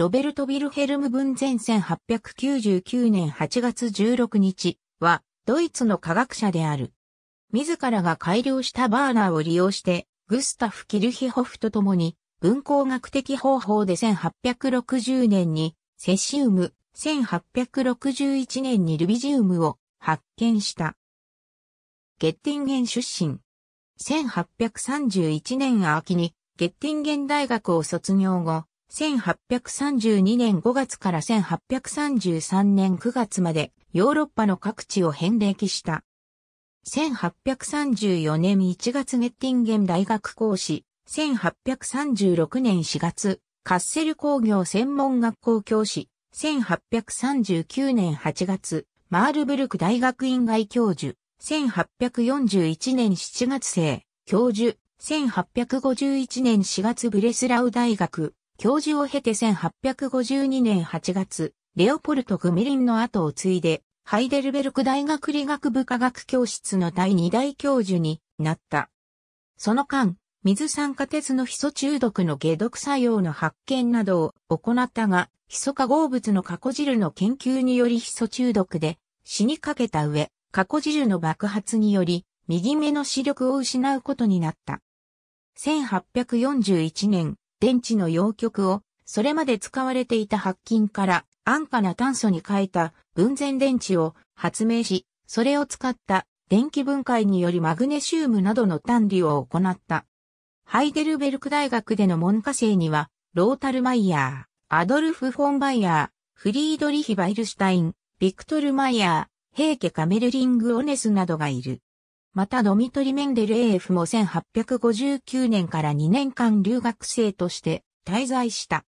ロベルト・ビルヘルム・ブンゼン1899年8月16日は、ドイツの科学者である。自らが改良したバーナーを利用して、グスタフ・キルヒホフと共に、文光学的方法で1860年に、セシウム、1861年にルビジウムを発見した。ゲッティンゲン出身。1831年秋に、ゲッティンゲン大学を卒業後、1832年5月から1833年9月までヨーロッパの各地を遍歴した。1834年1月ゲッティンゲン大学講師、1836年4月、カッセル工業専門学校教師、1839年8月、マールブルク大学院外教授、1841年7月生、教授、1851年4月ブレスラウ大学、教授を経て1852年8月、レオポルト・グミリンの後を継いで、ハイデルベルク大学理学部科学教室の第二大教授になった。その間、水酸化鉄のヒ素中毒の解毒作用の発見などを行ったが、ヒ素化合物の過去汁の研究によりヒ素中毒で死にかけた上、過去汁の爆発により、右目の視力を失うことになった。1841年、電池の陽極を、それまで使われていた白金から安価な炭素に変えた分前電池を発明し、それを使った電気分解によりマグネシウムなどの単理を行った。ハイデルベルク大学での門下生には、ロータルマイヤー、アドルフ・フォンバイヤー、フリードリヒ・バイルシュタイン、ビクトル・マイヤー、ヘ家ケ・カメルリング・オネスなどがいる。またドミトリ・メンデレーエフも1859年から2年間留学生として滞在した。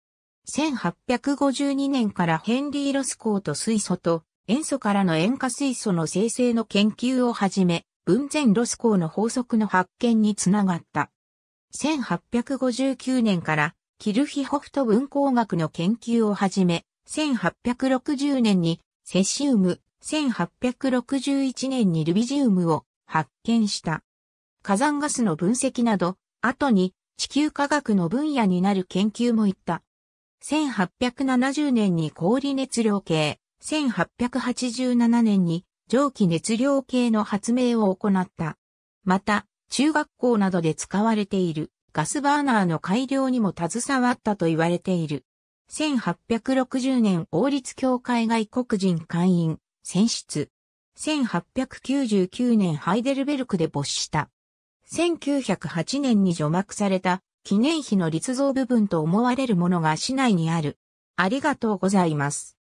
1852年からヘンリー・ロスコーと水素と塩素からの塩化水素の生成の研究をはじめ、文前ロスコーの法則の発見につながった。1859年からキルヒホフト文工学の研究をはじめ、1860年にセシウム、1861年にルビジウムを、発見した。火山ガスの分析など、後に地球科学の分野になる研究も行った。1870年に氷熱量計、1887年に蒸気熱量計の発明を行った。また、中学校などで使われているガスバーナーの改良にも携わったと言われている。1860年王立協会外国人会員、選出。1899年ハイデルベルクで没した。1908年に除幕された記念碑の立像部分と思われるものが市内にある。ありがとうございます。